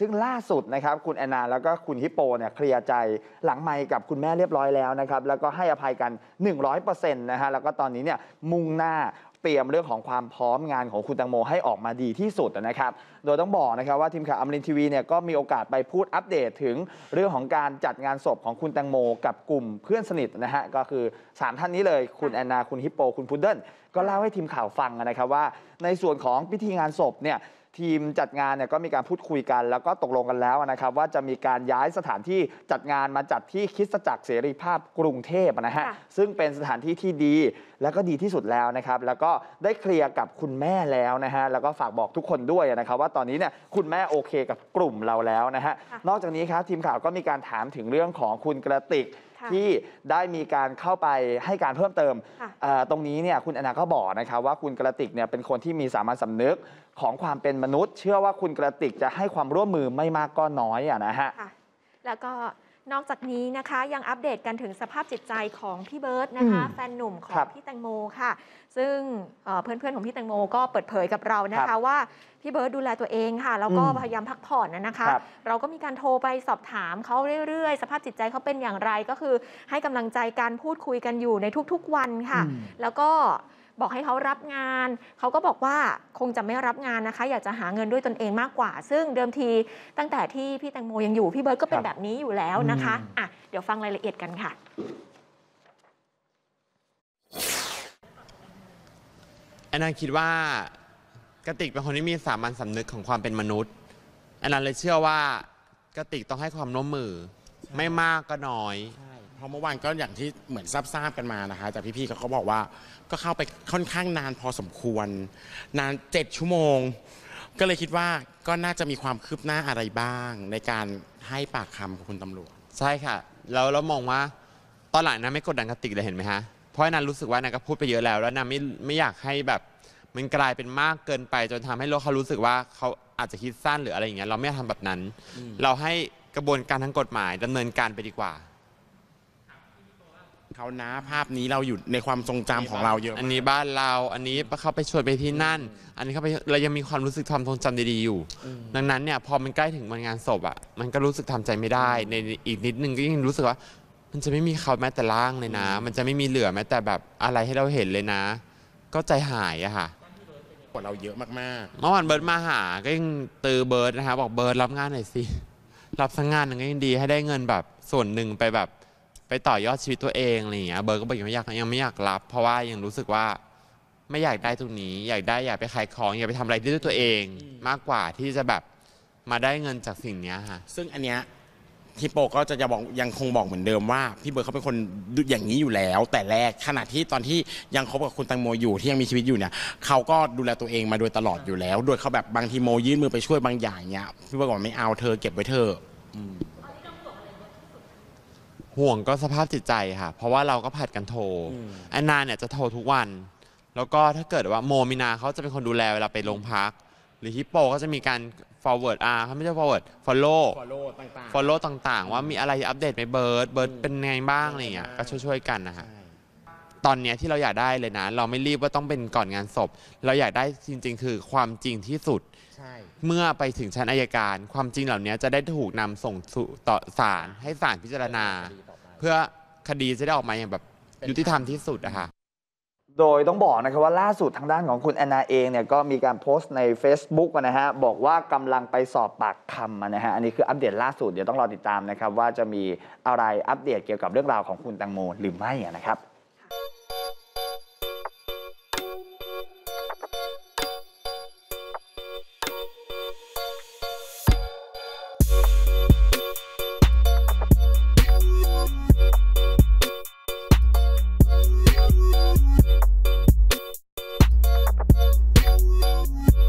ซึ่งล่าสุดนะครับคุณแอนนาแล้วก็คุณฮิปโปเนี่ยเคลียร์ใจหลังไม่กับคุณแม่เรียบร้อยแล้วนะครับ แล้วก็ให้อภัยกัน 100%นะฮะแล้วก็ตอนนี้เนี่ยมุ่งหน้าเตรียมเรื่องของความพร้อมงานของคุณตังโมให้ออกมาดีที่สุดนะครับ โดยต้องบอกนะครับว่าทีมข่าวอมรินทีวีเนี่ยก็มีโอกาสไปพูดอัปเดตถึงเรื่องของการจัดงานศพของคุณตังโม กับกลุ่มเพื่อนสนิทนะฮะก็คือ 3 ท่านนี้เลยคุณแอนนาคุณฮิปโปคุณพุดเดิ้ลก็เล่าให้ทีมข่าวฟังนะครับว่า ในส่วนของพิธีงานศพเนี่ยทีมจัดงานเนี่ยก็มีการพูดคุยกัน แล้วก็ตกลงกันแล้วนะครับว่าจะมีการย้ายสถานที่จัดงานมาจัดที่คิสจักรเสรีภาพกรุงเทพนะฮะซึ่งเป็นสถานที่ที่ดี แล้วก็ดีที่สุดแล้วนะครับแล้วก็ได้เคลียร์กับคุณแม่แล้วนะฮะแล้วก็ฝากบอกทุกคนด้วยนะครับว่าตอนนี้เนี่ยคุณแม่โอเคกับกลุ่มเราแล้วนะฮะนอกจากนี้ครับทีมข่าวก็มีการถามถึงเรื่องของคุณกระติกที่ได้มีการเข้าไปให้การเพิ่มเติม ตรงนี้เนี่ยคุณอนาก็บอกนะครับว่าคุณกระติกเนี่ยเป็นคนที่มีสามรถสำนึกของความเป็นมนุษย์ เชื่อว่าคุณกระติกจะให้ความร่วมมือไม่มากก็น้อยอะนะฮะแล้วก็นอกจากนี้นะคะยังอัปเดตกันถึงสภาพจิตใจของพี่เบิร์ตนะคะแฟนหนุ่มของพี่แตงโมค่ะ ซึ่งเพื่อนๆของพี่แตงโม ก็เปิดเผยกับเรานะคคะว่าพี่เบิร์ตดูแลตัวเองค่ะแล้วก็พยายามพักผ่อนนะนะคะครเราก็มีการโทรไปสอบถามเขาเรื่อย ๆ สภาพจิตใจเขาเป็นอย่างไรก็คือให้กำลังใจการพูดคุยกันอยู่ในทุกๆวันค่ะ แล้วก็บอกให้เขารับงาน เขาก็บอกว่าคงจะไม่รับงานนะคะ อยากจะหาเงินด้วยตนเองมากกว่า ซึ่งเดิมทีตั้งแต่ที่พี่แตงโมยังอยู่ พี่เบิร์ตก็เป็นแบบนี้อยู่แล้วนะคะอ่ะเดี๋ยวฟังรายละเอียดกันค่ะแอนนาคิดว่ากระติกเป็นคนที่มีสามัญสำนึกของความเป็นมนุษย์แอนนาเลยเชื่อว่ากระติกต้องให้ความน้วมมือไม่มากก็น้อยเพราะเมื่อวานก็อย่างที่เหมือนทราบๆ กันมานะคะจากพี่ๆเขาก็บอกว่าก็เข้าไปค่อนข้างนานพอสมควร นานเจ็ดชั่วโมง ก็เลยคิดว่าก็น่าจะมีความคืบหน้าอะไรบ้าง ในการให้ปากคำกับคุณตำรวจ ใช่ค่ะ แล้วเรามองว่าตอนหลังนะไม่กดดันกติกเลยเห็นไหมฮะ เพราะนั้นรู้สึกว่านะก็พูดไปเยอะแล้วแล้วนะไม่ไม่อยากให้แบบ มันกลายเป็นมากเกินไปจนทำให้โลกเขารู้สึกว่าเขาอาจจะคิดสั้นหรืออะไรอย่างเงี้ยเราไม่ทำแบบนั้น เราให้กระบวนการทางกฎหมายดำเนินการไปดีกว่าเขานะภาพนี้เราอยู่ในความทรงจำของเราเยอะ อันนี้บ้านเรา อันนี้เขาไปชวนไปที่นั่น อันนี้เขาไปเรายังมีความรู้สึกความทรงจำดีๆอยู่ ดังนั้นเนี่ยพอมันใกล้ถึงวันงานศพอ่ะ มันก็รู้สึกทำใจไม่ได้ ในอีกนิดนึงก็ยังรู้สึกว่า มันจะไม่มีเขาแม้แต่ร่างเลยนะ มันจะไม่มีเหลือแม้แต่แบบอะไรให้เราเห็นเลยนะ ก็ใจหายอะค่ะ กว่าเราเยอะมากๆ เมื่อวานเบิร์ดมาหาก็ยังตือเบิร์ดนะคะบอกเบิร์ดรับงานหน่อยสิ รับสักงานหนึ่งก็ยังดี ให้ได้เงินแบบส่วนหนึ่งไปแบบไปต่อยอดชีวิตตัวเองอะไรอย่างเงี้ยเบิร์ก็บอกยังไม่อยากยังไม่อยากรับ เพราะว่ายังรู้สึกว่าไม่อยากได้ตรงนี้ อยากได้อยากไปขายของอยากไปทำอะไรด้วยตัวเองมากกว่าที่จะแบบมาได้เงินจากสิ่งเนี้ยค่ะ ซึ่งอันเนี้ยฮิปโปก็จะจะบอกยังคงบอกเหมือนเดิมว่าพี่เบิร์ดเขาเป็นคนอย่างนี้อยู่แล้ว แต่แรกขณะที่ตอนที่ยังคบกับคุณตังโมอยู่ที่ยังมีชีวิตอยู่เนี่ยเขาก็ดูแลตัวเองมาโดยตลอดอยู่แล้วโดยเขาแบบบางทีโมยื่นมือไปช่วยบางอย่างเนี่ยพี่เบิร์ดบอกไม่เอาเธอ เก็บไว้เธอ อืมห่วงก็สภาพจิตใจค่ะ เพราะว่าเราก็ผัดกันโทร อันนาเนี่ยจะโทรทุกวัน แล้วก็ถ้าเกิดว่าโมมินาเขาจะเป็นคนดูแลเวลาไปโรงพัก หรือฮิปโปก็จะมีการ forward อ่าเขาไม่ใช่ forward follow ต่างๆ follow ต่างๆ ว่ามีอะไรอัปเดตไปเบิร์ด เบิร์ดเป็นไงบ้างอะไร่เงี้ยก็ช่วยๆ กันนะฮะตอนเนี้ยที่เราอยากได้เลยนะ เราไม่รีบว่าต้องเป็นก่อนงานศพเราอยากได้จริงๆ คือความจริงที่สุด เมื่อไปถึงชั้นอายการ ความจริงเหล่านี้จะได้ถูกนำส่งสู่ต่อศาลให้ศาลพิจารณา เพื่อคดีจะได้ออกมาอย่างแบบยุติธรรมที่สุดนะคะโดยต้องบอกนะครับว่าล่าสุดทางด้านของคุณแอนนาเองเนี่ยก็มีการโพสต์ใน Facebook นะฮะบอกว่ากำลังไปสอบปากคำนะฮะอันนี้คืออัปเดตล่าสุดเดี๋ยวต้องรอติดตามนะครับว่าจะมีอะไรอัปเดตเกี่ยวกับเรื่องราวของคุณแตังโมหรือไม่นะครับ